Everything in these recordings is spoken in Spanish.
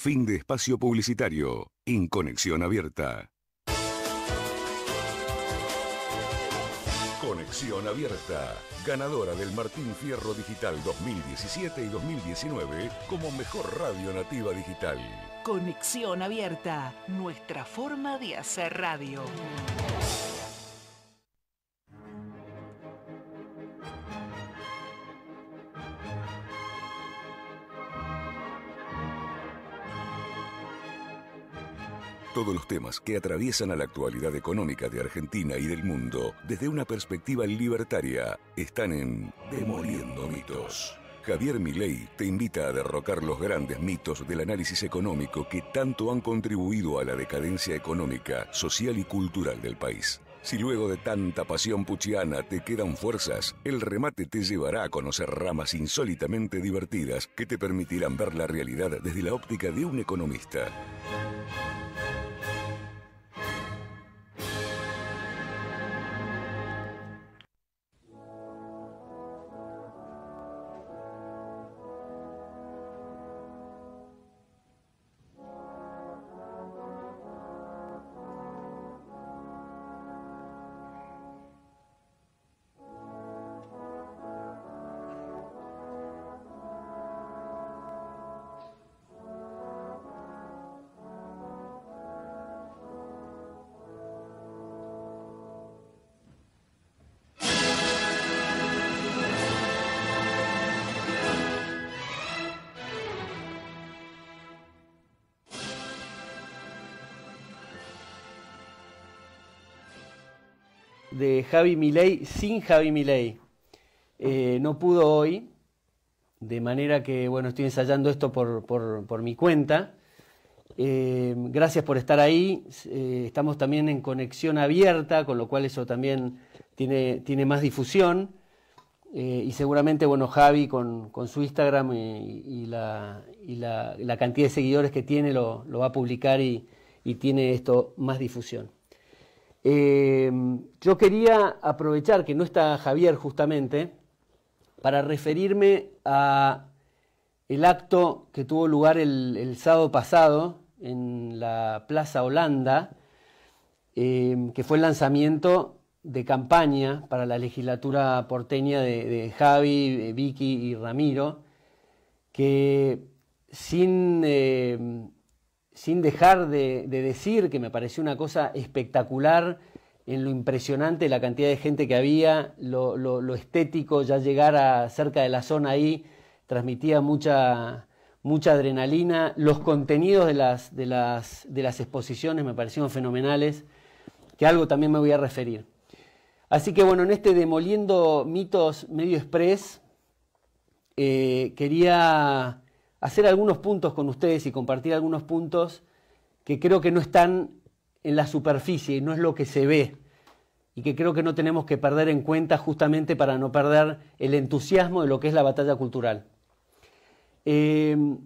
Fin de espacio publicitario. En Conexión Abierta. Conexión Abierta, ganadora del Martín Fierro Digital 2017 y 2019 como mejor radio nativa digital. Conexión Abierta, nuestra forma de hacer radio. todos los temas que atraviesan a la actualidad económica de Argentina y del mundo desde una perspectiva libertaria están en Demoliendo Mitos. Javier Milei te invita a derrocar los grandes mitos del análisis económico que tanto han contribuido a la decadencia económica, social y cultural del país. Si luego de tanta pasión puchiana te quedan fuerzas, el remate te llevará a conocer ramas insólitamente divertidas que te permitirán ver la realidad desde la óptica de un economista. Javi Milei sin Javi Milei. Eh, no pudo hoy, de manera que, bueno, estoy ensayando esto por, por, mi cuenta. Eh, gracias por estar ahí. Eh, estamos también en conexión abierta, con lo cual eso también tiene, tiene más difusión. y seguramente, bueno, Javi con, su Instagram y, la, y la, cantidad de seguidores que tiene lo, va a publicar y tiene esto más difusión. Eh, yo quería aprovechar que no está Javier justamente para referirme a el acto que tuvo lugar el, sábado pasado en la Plaza Holanda, eh, que fue el lanzamiento de campaña para la legislatura porteña de, Javi, Vicky y Ramiro, que sin eh, sin dejar de, decir que me pareció una cosa espectacular en lo impresionante, la cantidad de gente que había, lo, estético, ya llegar a cerca de la zona ahí, transmitía mucha, mucha adrenalina, los contenidos de las, de, las, exposiciones me parecieron fenomenales, que algo también me voy a referir. Así que bueno, en este Demoliendo Mitos Medio Express, eh, quería hacer algunos puntos con ustedes y compartir algunos puntos que creo que no están en la superficie y no es lo que se ve y que creo que no tenemos que perder en cuenta justamente para no perder el entusiasmo de lo que es la batalla cultural. Em,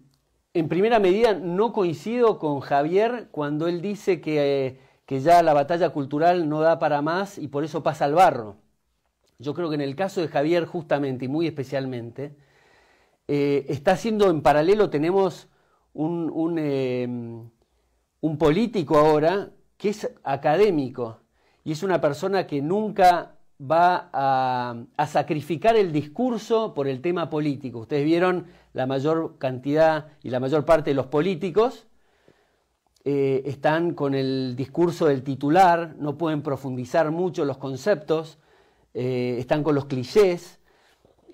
en primera medida, no coincido con Javier cuando él dice que, eh, que, ya la batalla cultural no da para más y por eso pasa al barro. Yo creo que en el caso de Javier justamente y muy especialmente, eh, está haciendo en paralelo, tenemos em, un, político ahora que es académico y es una persona que nunca va a, sacrificar el discurso por el tema político. Ustedes vieron la mayor cantidad y la mayor parte de los políticos eh, están con el discurso del titular, no pueden profundizar mucho los conceptos, eh, están con los clichés,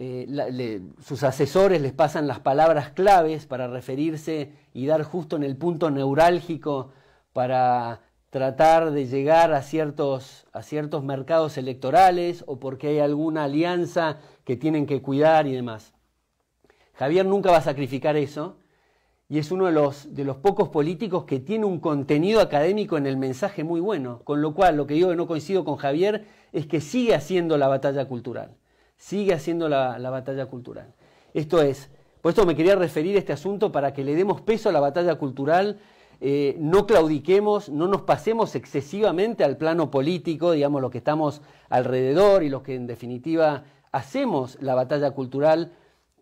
eh, sus asesores les pasan las palabras claves para referirse y dar justo en el punto neurálgico para tratar de llegar a ciertos, a ciertos mercados electorales o porque hay alguna alianza que tienen que cuidar y demás. Javier nunca va a sacrificar eso y es uno de los, de los pocos políticos que tiene un contenido académico en el mensaje muy bueno, con lo cual lo que yo no coincido con Javier es que sigue haciendo la batalla cultural sigue haciendo la, batalla cultural. Esto es, por esto me quería referir a este asunto para que le demos peso a la batalla cultural, eh, no claudiquemos, no nos pasemos excesivamente al plano político, digamos, los que estamos alrededor y los que en definitiva hacemos la batalla cultural,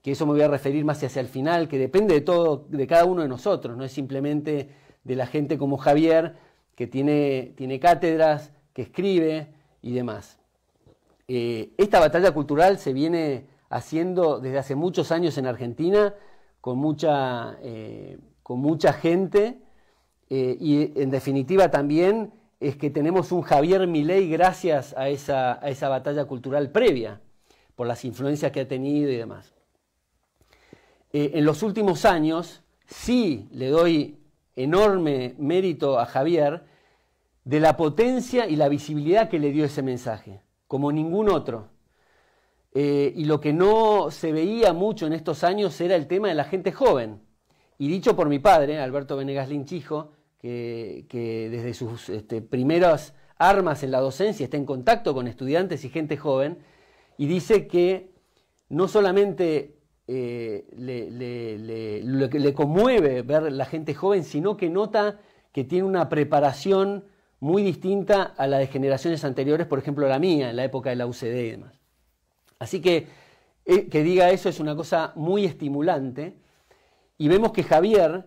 que eso me voy a referir más hacia el final, que depende de todo, de cada uno de nosotros, no es simplemente de la gente como Javier, que tiene cátedras, que escribe y demás. Eh, esta batalla cultural se viene haciendo desde hace muchos años en Argentina, con mucha, eh, gente, eh, y en definitiva también es que tenemos un Javier Milei gracias a esa batalla cultural previa, por las influencias que ha tenido y demás. en los últimos años, sí le doy enorme mérito a Javier de la potencia y la visibilidad que le dio ese mensaje como ningún otro. Eh, y lo que no se veía mucho en estos años era el tema de la gente joven. Y dicho por mi padre, Alberto Venegas Linchijo, que, desde sus este, primeras armas en la docencia está en contacto con estudiantes y gente joven, y dice que no solamente eh, le, le, conmueve ver la gente joven, sino que nota que tiene una preparación muy distinta a la de generaciones anteriores, por ejemplo la mía, en la época de la UCD y demás. Así que eh, que diga eso es una cosa muy estimulante. Y vemos que Javier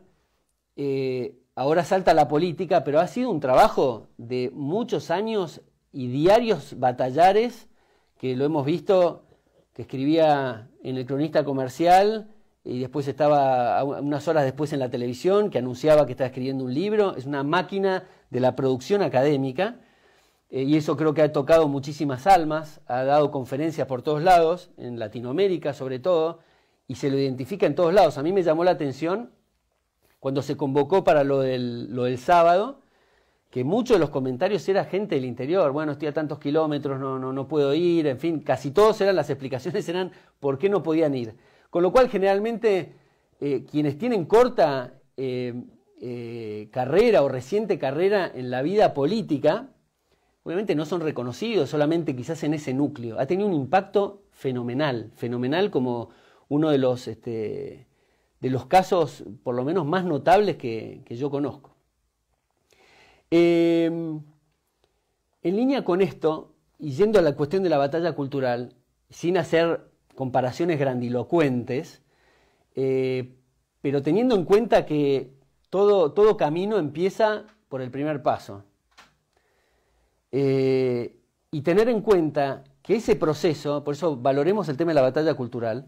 eh, ahora salta a la política, pero ha sido un trabajo de muchos años y diarios batallares, que lo hemos visto, que escribía en el cronista comercial, y después estaba unas horas después en la televisión que anunciaba que estaba escribiendo un libro. Es una máquina de la producción académica eh, y eso creo que ha tocado muchísimas almas, ha dado conferencias por todos lados, en Latinoamérica sobre todo, y se lo identifica en todos lados. A mí me llamó la atención cuando se convocó para lo del, lo del sábado, que muchos de los comentarios era gente del interior, bueno, estoy a tantos kilómetros, no, no, no puedo ir, en fin, casi todos eran las explicaciones, eran por qué no podían ir. Con lo cual, generalmente, eh, quienes tienen corta eh, eh, carrera o reciente carrera en la vida política, obviamente no son reconocidos solamente quizás en ese núcleo. Ha tenido un impacto fenomenal, fenomenal como uno de los, este, de los casos, por lo menos, más notables que, que yo conozco. Em, en línea con esto, y yendo a la cuestión de la batalla cultural, sin hacer comparaciones grandilocuentes, eh, pero teniendo en cuenta que todo, todo, camino empieza por el primer paso. Eh, y tener en cuenta que ese proceso, por eso valoremos el tema de la batalla cultural,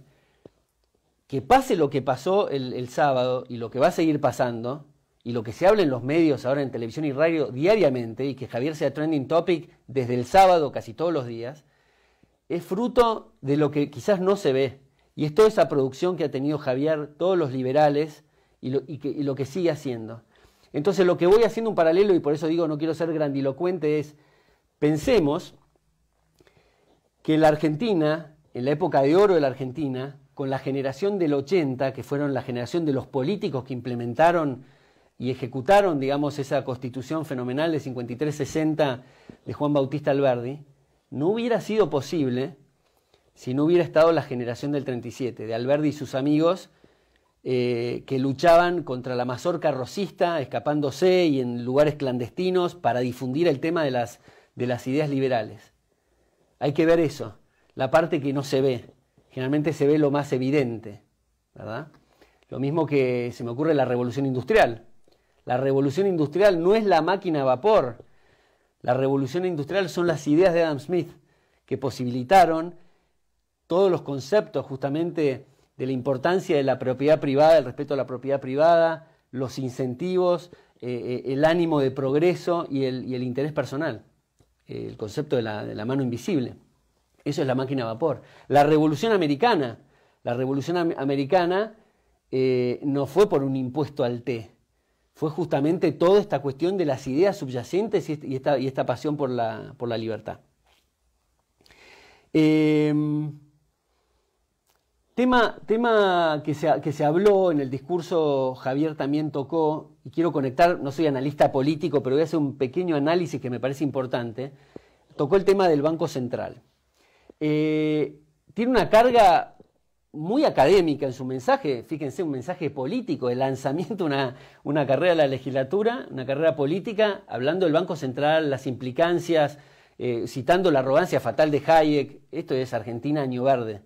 que pase lo que pasó el sábado y lo que va a seguir pasando, y lo que se habla en los medios ahora en televisión y radio diariamente, y que Javier sea trending topic desde el sábado casi todos los días, es fruto de lo que quizás no se ve. Y es toda esa producción que ha tenido Javier, todos los liberales y lo, que, que sigue haciendo. Entonces lo que voy haciendo un paralelo, y por eso digo no quiero ser grandilocuente, es pensemos que la Argentina, en la época de oro de la Argentina, con la generación del 80, que fueron la generación de los políticos que implementaron y ejecutaron, digamos, esa constitución fenomenal de 53-60 de Juan Bautista Alberdi, no hubiera sido posible si no hubiera estado la generación del 37, de Alberdi y sus amigos eh, que luchaban contra la mazorca rosista, escapándose y en lugares clandestinos para difundir el tema de las, de las ideas liberales. Hay que ver eso, la parte que no se ve. Generalmente se ve lo más evidente, ¿verdad? Lo mismo que se me ocurre la revolución industrial. La revolución industrial no es la máquina a vapor, la revolución industrial son las ideas de Adam Smith que posibilitaron todos los conceptos justamente de la importancia de la propiedad privada, el respeto a la propiedad privada, los incentivos, eh, eh, el ánimo de progreso y el, interés personal, eh, el concepto de la, mano invisible. Eso es la máquina a vapor. La revolución americana, la revolución americana no fue por un impuesto al té, fue justamente toda esta cuestión de las ideas subyacentes y esta, y esta pasión por la, libertad. Em, tema, tema que, se, habló en el discurso, Javier también tocó, y quiero conectar, no soy analista político, pero voy a hacer un pequeño análisis que me parece importante, tocó el tema del Banco Central. Eh, tiene una carga muy académica en su mensaje, fíjense, un mensaje político, el lanzamiento, una, una carrera a la legislatura, una carrera política, hablando del Banco Central, las implicancias, eh, citando la arrogancia fatal de Hayek, esto es Argentina Año Verde.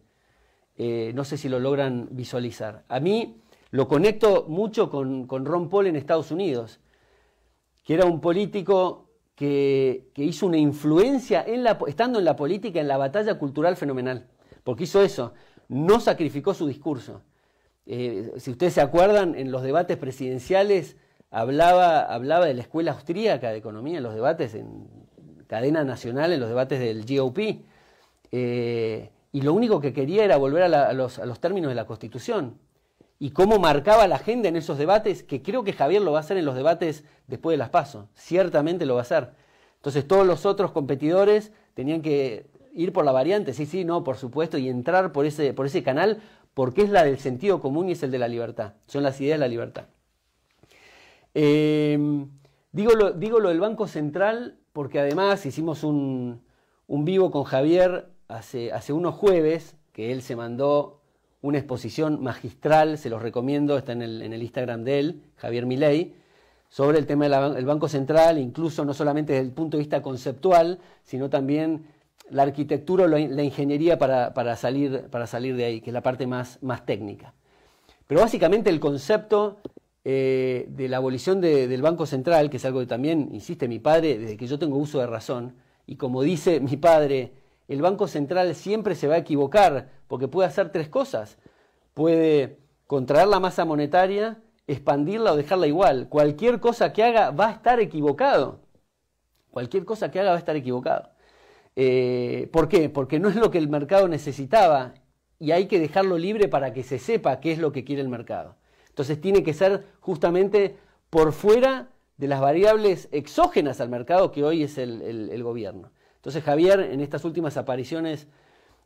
Eh, no sé si lo logran visualizar. A mí lo conecto mucho con, Ron Paul en Estados Unidos, que era un político que, que hizo una influencia, estando en la política, en la batalla cultural fenomenal, porque hizo eso no sacrificó su discurso. Eh, si ustedes se acuerdan, en los debates presidenciales hablaba, hablaba de la escuela austríaca de economía, en los debates en cadena nacional, en los debates del GOP. Eh, y lo único que quería era volver a, los, a los términos de la Constitución y cómo marcaba la agenda en esos debates, que creo que Javier lo va a hacer en los debates después de las pasos. ciertamente lo va a hacer. Entonces todos los otros competidores tenían que ir por la variante, sí, sí, no, por supuesto, y entrar por ese, por ese canal porque es la del sentido común y es el de la libertad, son las ideas de la libertad. Em, digo, lo, del Banco Central porque además hicimos un, vivo con Javier hace, hace unos jueves, que él se mandó una exposición magistral, se los recomiendo, está en el, Instagram de él, Javier Milei, sobre el tema del Banco Central, incluso no solamente desde el punto de vista conceptual, sino también la arquitectura o la, ingeniería para, salir, para salir de ahí, que es la parte más, técnica. Pero básicamente el concepto eh, de la abolición del Banco Central, que es algo que también insiste mi padre desde que yo tengo uso de razón, y como dice mi padre, el Banco Central siempre se va a equivocar porque puede hacer tres cosas. Puede contraer la masa monetaria, expandirla o dejarla igual. Cualquier cosa que haga va a estar equivocado. Cualquier cosa que haga va a estar equivocado. Eh, ¿Por qué? Porque no es lo que el mercado necesitaba y hay que dejarlo libre para que se sepa qué es lo que quiere el mercado. Entonces tiene que ser justamente por fuera de las variables exógenas al mercado que hoy es el, gobierno. Entonces Javier en estas últimas apariciones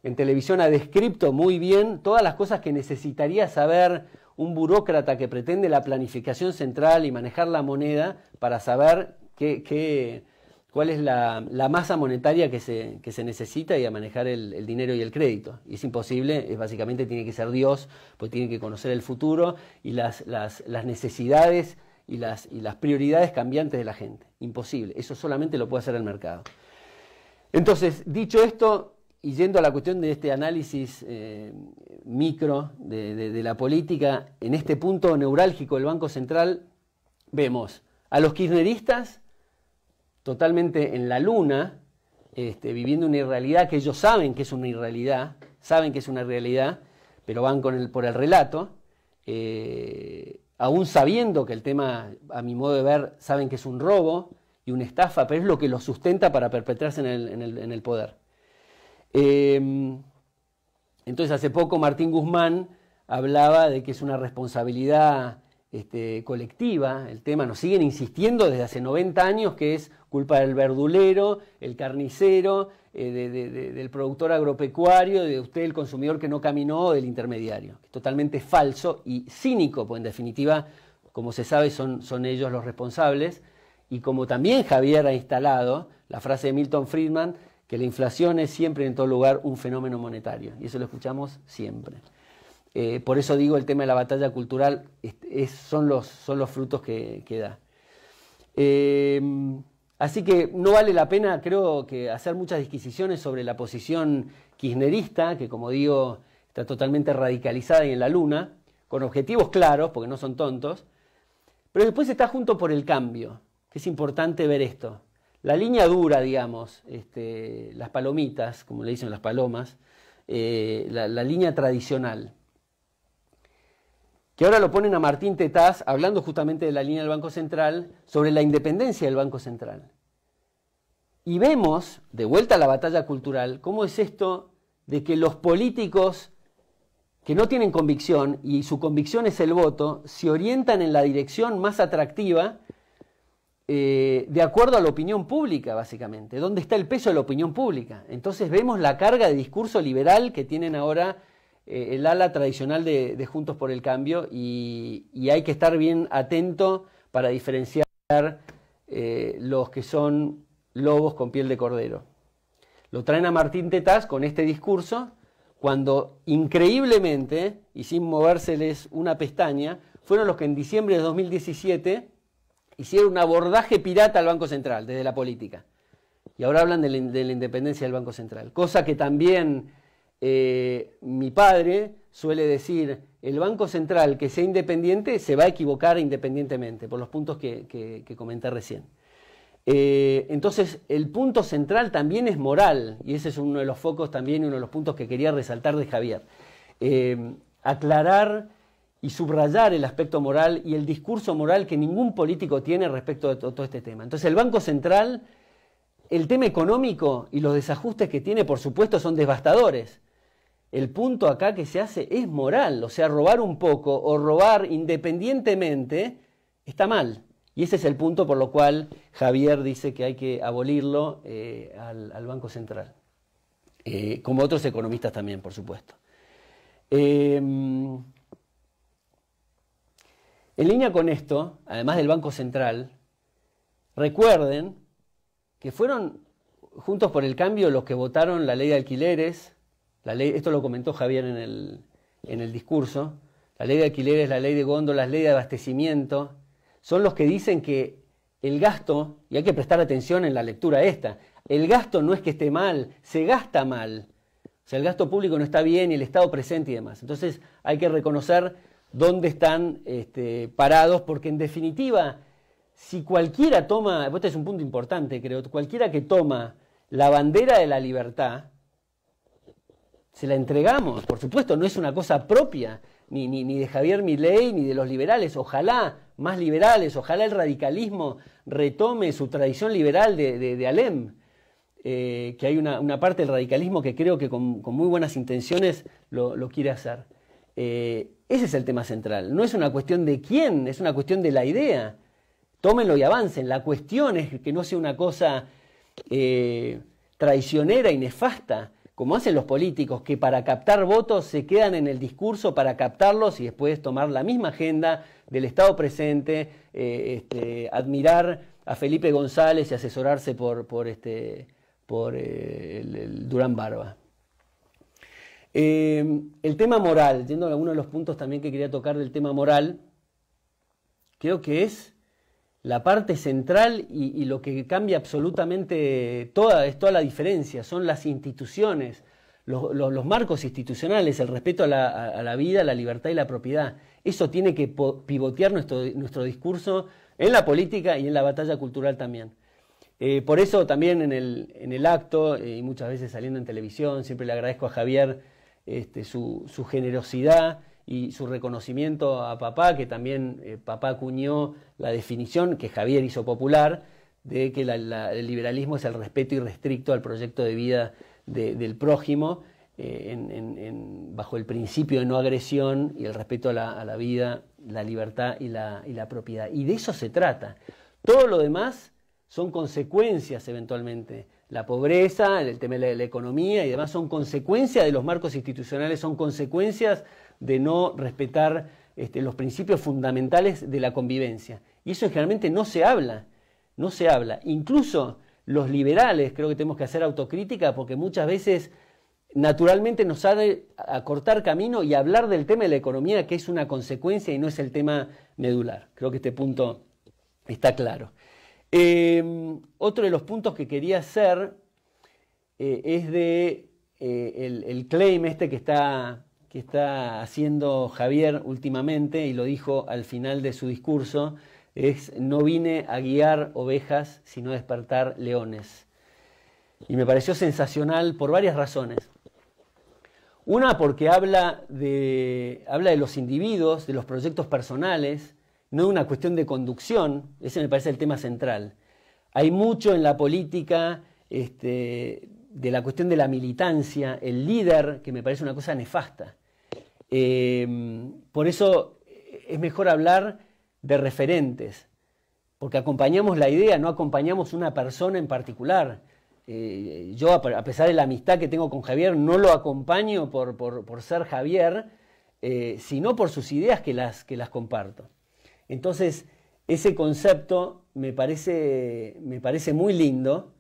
en televisión ha descrito muy bien todas las cosas que necesitaría saber un burócrata que pretende la planificación central y manejar la moneda para saber qué, cuál es la, masa monetaria que se, necesita y a manejar el, dinero y el crédito. Y es imposible, es básicamente tiene que ser Dios, pues tiene que conocer el futuro y las, necesidades y las, prioridades cambiantes de la gente. Imposible, eso solamente lo puede hacer el mercado. Entonces, dicho esto, y yendo a la cuestión de este análisis eh, micro de la política, en este punto neurálgico del Banco Central vemos a los kirchneristas, totalmente en la luna, este, viviendo una irrealidad que ellos saben que es una irrealidad, saben que es una realidad, pero van con el, por el relato, eh, aún sabiendo que el tema, a mi modo de ver, saben que es un robo y una estafa, pero es lo que los sustenta para perpetrarse en el, poder. Em, entonces, hace poco Martín Guzmán hablaba de que es una responsabilidad este, colectiva el tema, nos siguen insistiendo desde hace 90 años que es culpa del verdulero, el carnicero, eh, del productor agropecuario, de usted el consumidor que no caminó o del intermediario. Totalmente falso y cínico, pues en definitiva, como se sabe, son, son ellos los responsables. Y como también Javier ha instalado la frase de Milton Friedman, que la inflación es siempre en todo lugar un fenómeno monetario. Y eso lo escuchamos siempre. Eh, por eso digo el tema de la batalla cultural es, son, los, son, los, frutos que, queda. da. Eh, Así que no vale la pena, creo, que hacer muchas disquisiciones sobre la posición kirchnerista, que como digo, está totalmente radicalizada y en la luna, con objetivos claros, porque no son tontos. Pero después está junto por el cambio, que es importante ver esto. La línea dura, digamos, este, las palomitas, como le dicen las palomas, eh, la línea tradicional que ahora lo ponen a Martín Tetaz hablando justamente de la línea del Banco Central sobre la independencia del Banco Central. Y vemos, de vuelta a la batalla cultural, cómo es esto de que los políticos que no tienen convicción y su convicción es el voto, se orientan en la dirección más atractiva eh, de acuerdo a la opinión pública, básicamente, dónde está el peso de la opinión pública. Entonces vemos la carga de discurso liberal que tienen ahora eh, el ala tradicional de, Juntos por el Cambio y, hay que estar bien atento para diferenciar eh, los que son lobos con piel de cordero. Lo traen a Martín Tetaz con este discurso cuando increíblemente y sin movérseles una pestaña, fueron los que en diciembre de 2017 hicieron un abordaje pirata al Banco Central desde la política. Y ahora hablan de la independencia del Banco Central, cosa que también eh, mi padre suele decir, el Banco Central que sea independiente se va a equivocar independientemente, por los puntos que, comenté recién. Eh, entonces, el punto central también es moral, y ese es uno de los focos también, y uno de los puntos que quería resaltar de Javier. Eh, aclarar y subrayar el aspecto moral y el discurso moral que ningún político tiene respecto a todo este tema. Entonces, el Banco Central, el tema económico y los desajustes que tiene, por supuesto, son devastadores el punto acá que se hace es moral, o sea, robar un poco o robar independientemente está mal. Y ese es el punto por lo cual Javier dice que hay que abolirlo eh, al, Banco Central, eh, como otros economistas también, por supuesto. Em, en línea con esto, además del Banco Central, recuerden que fueron juntos por el cambio los que votaron la ley de alquileres, ley, esto lo comentó Javier en el, discurso. La ley de alquileres, la ley de góndolas, ley de abastecimiento, son los que dicen que el gasto, y hay que prestar atención en la lectura esta, el gasto no es que esté mal, se gasta mal. O sea, el gasto público no está bien y el Estado presente y demás. Entonces hay que reconocer dónde están este, parados, porque en definitiva, si cualquiera toma, este es un punto importante creo, cualquiera que toma la bandera de la libertad, se la entregamos. Por supuesto, no es una cosa propia ni, ni, de Javier Milei ni de los liberales. Ojalá más liberales, ojalá el radicalismo retome su tradición liberal de, Alem. Eh, que hay una, parte del radicalismo que creo que con, muy buenas intenciones lo, quiere hacer. Eh, ese es el tema central. No es una cuestión de quién, es una cuestión de la idea. Tómenlo y avancen. La cuestión es que no sea una cosa eh, traicionera y nefasta, como hacen los políticos, que para captar votos se quedan en el discurso para captarlos y después tomar la misma agenda del Estado presente, eh, este, admirar a Felipe González y asesorarse por, por, este, por eh, el, Durán Barba. Eh, el tema moral, yendo a uno de los puntos también que quería tocar del tema moral, creo que es la parte central y, lo que cambia absolutamente toda, es toda la diferencia, son las instituciones, los, marcos institucionales, el respeto a la, vida, la libertad y la propiedad. Eso tiene que pivotear nuestro, discurso en la política y en la batalla cultural también. Eh, por eso también en el, en el acto, eh, y muchas veces saliendo en televisión, siempre le agradezco a Javier este, su generosidad y su reconocimiento a papá, que también eh, papá acuñó la definición que Javier hizo popular de que el liberalismo es el respeto irrestricto al proyecto de vida del prójimo eh, bajo el principio de no agresión y el respeto a la, vida, la libertad y, la propiedad. Y de eso se trata. Todo lo demás son consecuencias eventualmente. La pobreza, el tema de la, economía y demás son consecuencias de los marcos institucionales, son consecuencias de no respetar este, los principios fundamentales de la convivencia. Y eso generalmente no se habla, no se habla. Incluso los liberales creo que tenemos que hacer autocrítica porque muchas veces naturalmente nos ha a cortar camino y hablar del tema de la economía que es una consecuencia y no es el tema medular. Creo que este punto está claro. Em, otro de los puntos que quería hacer eh, es de eh, el, claim este que está que está haciendo Javier últimamente, y lo dijo al final de su discurso, es no vine a guiar ovejas, sino a despertar leones. Y me pareció sensacional por varias razones. Una, porque habla de, los individuos, de los proyectos personales, no de una cuestión de conducción, ese me parece el tema central. Hay mucho en la política este, de la cuestión de la militancia, el líder, que me parece una cosa nefasta. Em, por eso eh, es mejor hablar de referentes, porque acompañamos la idea, no acompañamos una persona en particular. Eh, yo, a pesar de la amistad que tengo con Javier, no lo acompaño por, ser Javier, eh, sino por sus ideas que las, comparto. Entonces, ese concepto me parece, muy lindo,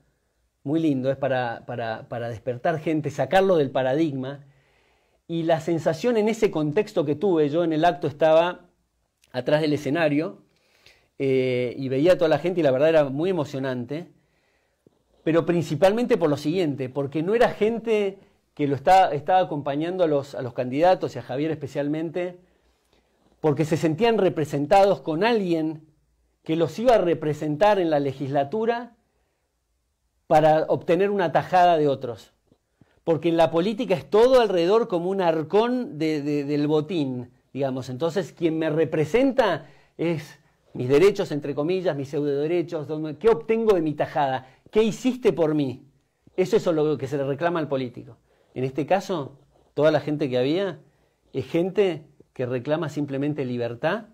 muy lindo, es para despertar gente, sacarlo del paradigma y la sensación en ese contexto que tuve, yo en el acto estaba atrás del escenario eh, y veía a toda la gente y la verdad era muy emocionante, pero principalmente por lo siguiente, porque no era gente que lo estaba, acompañando a los, a los candidatos y a Javier especialmente, porque se sentían representados con alguien que los iba a representar en la legislatura para obtener una tajada de otros porque en la política es todo alrededor como un arcón de, del botín, digamos. Entonces, quien me representa es mis derechos, entre comillas, mis pseudo derechos, qué obtengo de mi tajada, qué hiciste por mí. Eso es lo que se le reclama al político. En este caso, toda la gente que había es gente que reclama simplemente libertad,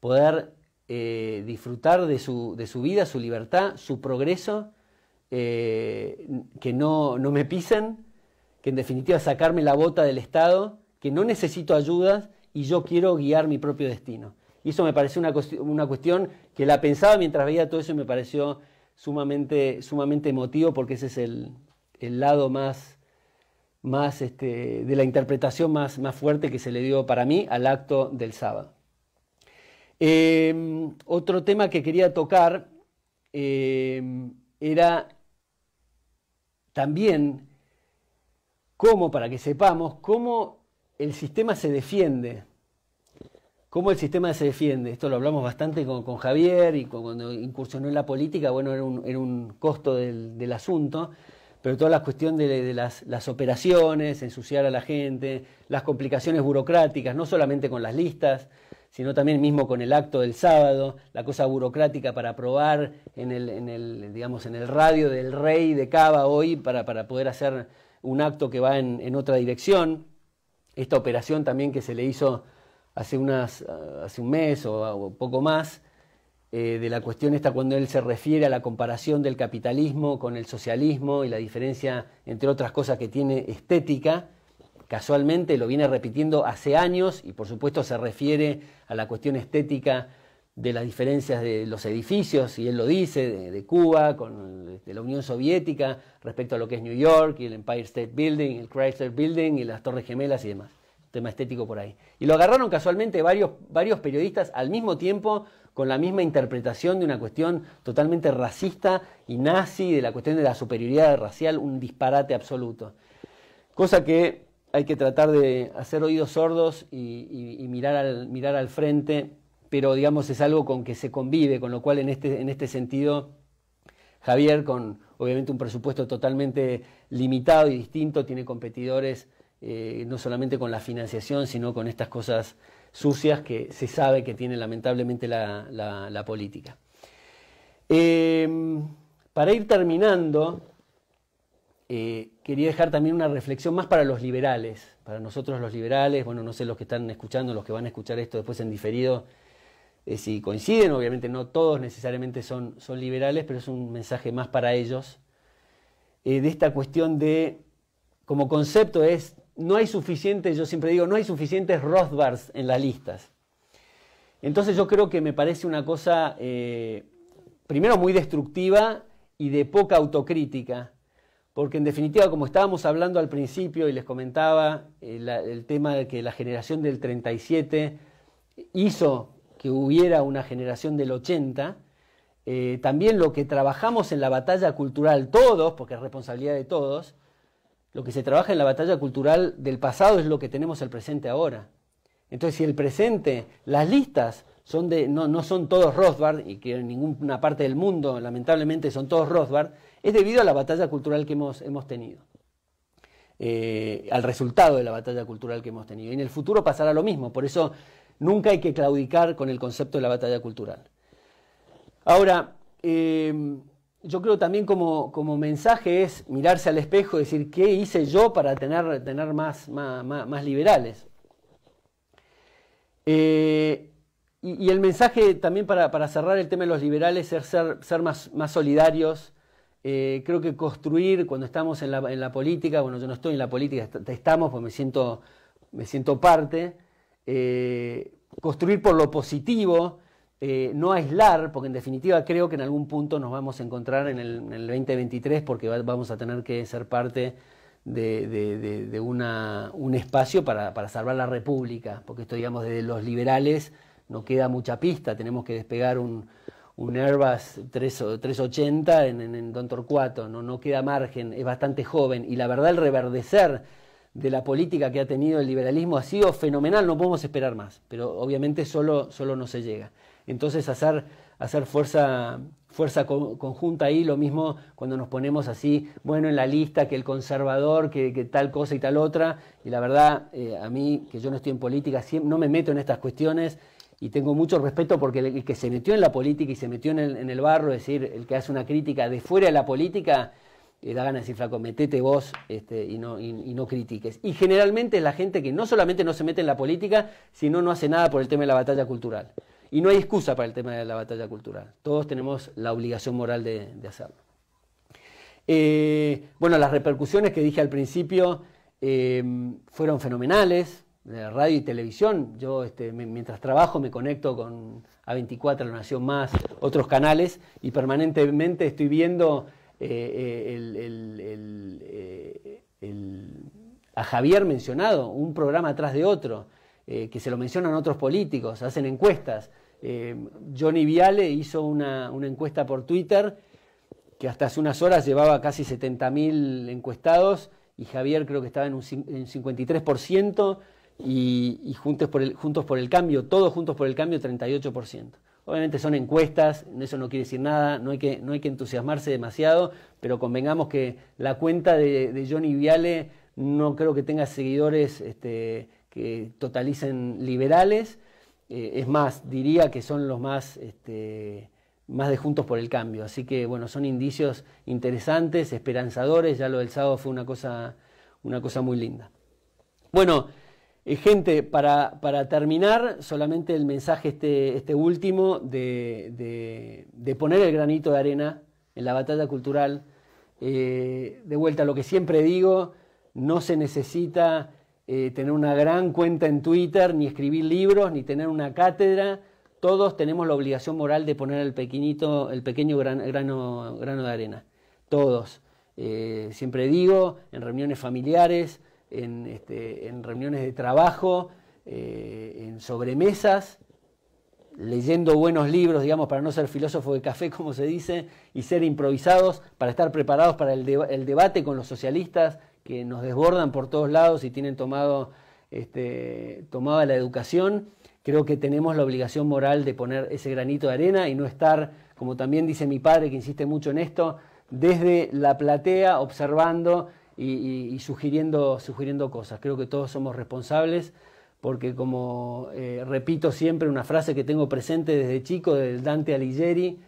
poder eh, disfrutar de su, de su, vida, su libertad, su progreso, eh, que no, no me pisen que en definitiva sacarme la bota del Estado, que no necesito ayudas y yo quiero guiar mi propio destino. Y eso me pareció una, cuestión que la pensaba mientras veía todo eso y me pareció sumamente, sumamente emotivo porque ese es el, lado más, más este, de la interpretación más, más fuerte que se le dio para mí al acto del sábado. Em, otro tema que quería tocar em, era también cómo, para que sepamos cómo el sistema se defiende. Cómo el sistema se defiende. Esto lo hablamos bastante con, Javier y cuando incursionó en la política, bueno, era un, costo del, asunto, pero toda la cuestión de, las, operaciones, ensuciar a la gente, las complicaciones burocráticas, no solamente con las listas, sino también mismo con el acto del sábado, la cosa burocrática para aprobar en el, en el digamos, en el radio del rey de Cava hoy para, para poder hacer un acto que va en, en otra dirección. Esta operación también que se le hizo hace, unas, ah, hace un mes o, ah, poco más, eh, de la cuestión esta cuando él se refiere a la comparación del capitalismo con el socialismo y la diferencia, entre otras cosas, que tiene estética. Casualmente lo viene repitiendo hace años y por supuesto se refiere a la cuestión estética de las diferencias de los edificios, y él lo dice, de, Cuba, con de la Unión Soviética, respecto a lo que es New York, y el Empire State Building, el Chrysler Building, y las Torres Gemelas y demás. tema estético por ahí. Y lo agarraron casualmente varios, varios periodistas al mismo tiempo con la misma interpretación de una cuestión totalmente racista y nazi, de la cuestión de la superioridad racial, un disparate absoluto. Cosa que hay que tratar de hacer oídos sordos y, mirar, mirar al frente pero digamos es algo con que se convive, con lo cual este, en este, sentido, Javier, con obviamente un presupuesto totalmente limitado y distinto, tiene competidores eh, no solamente con la financiación, sino con estas cosas sucias que se sabe que tiene lamentablemente la, política. Em, para ir terminando, eh, quería dejar también una reflexión más para los liberales, para nosotros los liberales, bueno, no sé los que están escuchando, los que van a escuchar esto después en diferido, eh, si coinciden, obviamente no todos necesariamente son, son, liberales, pero es un mensaje más para ellos, eh, de esta cuestión de, como concepto es, no hay suficientes, yo siempre digo, no hay suficientes Rothbards en las listas. Entonces yo creo que me parece una cosa, eh, primero, muy destructiva y de poca autocrítica, porque en definitiva, como estábamos hablando al principio y les comentaba el tema de que la generación del 37 hizo que hubiera una generación del 80, eh, también lo que trabajamos en la batalla cultural todos, porque es responsabilidad de todos, lo que se trabaja en la batalla cultural del pasado es lo que tenemos el presente ahora. Entonces, si el presente, las listas son de, no, son todos Rothbard, y que en ninguna parte del mundo, lamentablemente, son todos Rothbard, es debido a la batalla cultural que hemos, hemos tenido, eh, al resultado de la batalla cultural que hemos tenido. Y en el futuro pasará lo mismo, por eso Nunca hay que claudicar con el concepto de la batalla cultural. Ahora, em, yo creo también como, mensaje es mirarse al espejo y decir, ¿qué hice yo para tener, tener más, más, liberales? Eh, y, el mensaje también para, cerrar el tema de los liberales es ser, ser más, más solidarios. Eh, creo que construir cuando estamos en la, en la, política, bueno, yo no estoy en la política, estamos, pues me siento, me siento parte. Eh, construir por lo positivo, eh, no aislar, porque en definitiva creo que en algún punto nos vamos a encontrar en el, 2023 porque vamos a tener que ser parte de, un espacio para, salvar la República, porque esto, digamos, desde los liberales no queda mucha pista, tenemos que despegar un, un Airbus 380 en, en Don Torcuato, no, no queda margen, es bastante joven y la verdad el reverdecer de la política que ha tenido el liberalismo ha sido fenomenal, no podemos esperar más, pero obviamente solo, solo no se llega. Entonces hacer, fuerza, conjunta ahí, lo mismo cuando nos ponemos así, bueno, en la lista que el conservador, que, tal cosa y tal otra, y la verdad, eh, a mí, que yo no estoy en política, no me meto en estas cuestiones, y tengo mucho respeto porque el, que se metió en la política y se metió en el, en el barro, es decir, el que hace una crítica de fuera de la política, da ganas de decir, flaco, metete vos este, y, no, critiques. Y generalmente es la gente que no solamente no se mete en la política, sino no hace nada por el tema de la batalla cultural. Y no hay excusa para el tema de la batalla cultural. Todos tenemos la obligación moral de, hacerlo. Eh, bueno, las repercusiones que dije al principio eh, fueron fenomenales, de eh, radio y televisión. Yo este, mientras trabajo me conecto con A24, La Nación Más, otros canales, y permanentemente estoy viendo eh, eh, eh, a Javier mencionado, un programa atrás de otro, que se lo mencionan otros políticos, hacen encuestas. Johnny Viale hizo una, encuesta por Twitter que hasta hace unas horas llevaba casi 70.000 encuestados y Javier creo que estaba en un, 53% y, y juntos, juntos por el Cambio, todos juntos por el Cambio, 38%. Obviamente son encuestas, eso no quiere decir nada, no hay que, no hay que entusiasmarse demasiado, pero convengamos que la cuenta de, Johnny Viale no creo que tenga seguidores este, que totalicen liberales. Eh, es más, diría que son los más, este, más de Juntos por el Cambio. Así que, bueno, son indicios interesantes, esperanzadores. Ya lo del sábado fue una cosa, una cosa muy linda. Bueno. Eh, gente, para, para, terminar, solamente el mensaje este, este último de, poner el granito de arena en la batalla cultural. Eh, de vuelta, a lo que siempre digo, no se necesita eh, tener una gran cuenta en Twitter, ni escribir libros, ni tener una cátedra. Todos tenemos la obligación moral de poner el pequeñito, el pequeño grano de arena. Todos. siempre digo, en reuniones familiares, en, este, en reuniones de trabajo, eh, en sobremesas, leyendo buenos libros, digamos, para no ser filósofo de café, como se dice, y ser improvisados, para estar preparados para el, debate con los socialistas que nos desbordan por todos lados y tienen tomado, este, tomada la educación. Creo que tenemos la obligación moral de poner ese granito de arena y no estar, como también dice mi padre, que insiste mucho en esto, desde la platea observando y, sugiriendo, cosas. Creo que todos somos responsables porque como eh, repito siempre una frase que tengo presente desde chico del Dante Alighieri,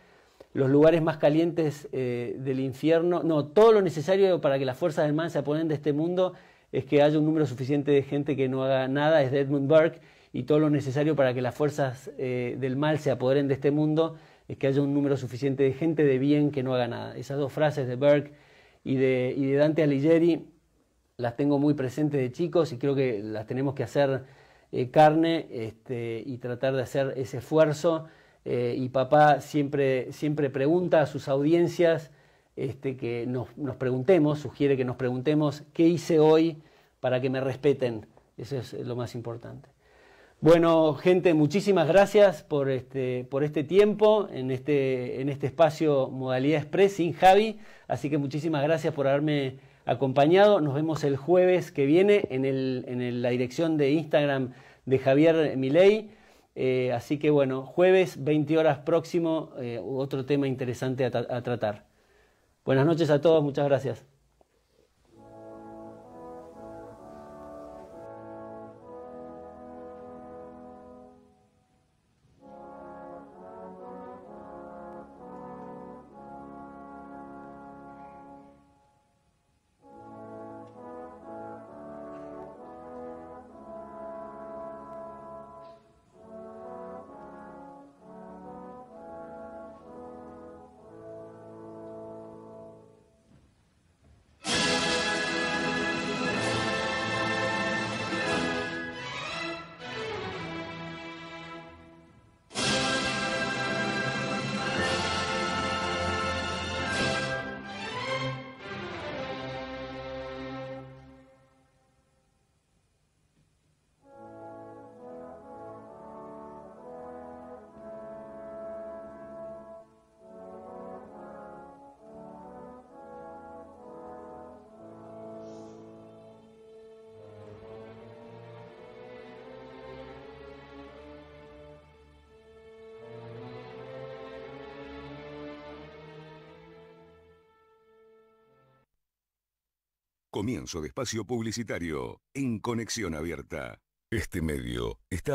los lugares más calientes eh, del infierno, no, todo lo necesario para que las fuerzas del mal se apoderen de este mundo es que haya un número suficiente de gente que no haga nada, es de Edmund Burke, y todo lo necesario para que las fuerzas eh, del mal se apoderen de este mundo es que haya un número suficiente de gente de bien que no haga nada. Esas dos frases de Burke y de, y de Dante Alighieri las tengo muy presentes de chicos y creo que las tenemos que hacer eh, carne este, y tratar de hacer ese esfuerzo. Eh, y papá siempre, siempre pregunta a sus audiencias este, que nos, nos, preguntemos, sugiere que nos preguntemos qué hice hoy para que me respeten. Eso es lo más importante. Bueno, gente, muchísimas gracias por este, por este tiempo en este, en este espacio Modalidad Express sin Javi. Así que muchísimas gracias por haberme acompañado. Nos vemos el jueves que viene en, la dirección de Instagram de Javier Milei. Eh, así que bueno, jueves 20 horas próximo, eh, otro tema interesante a tratar. Buenas noches a todos, muchas gracias. Comienzo de espacio publicitario en Conexión Abierta. Este medio está...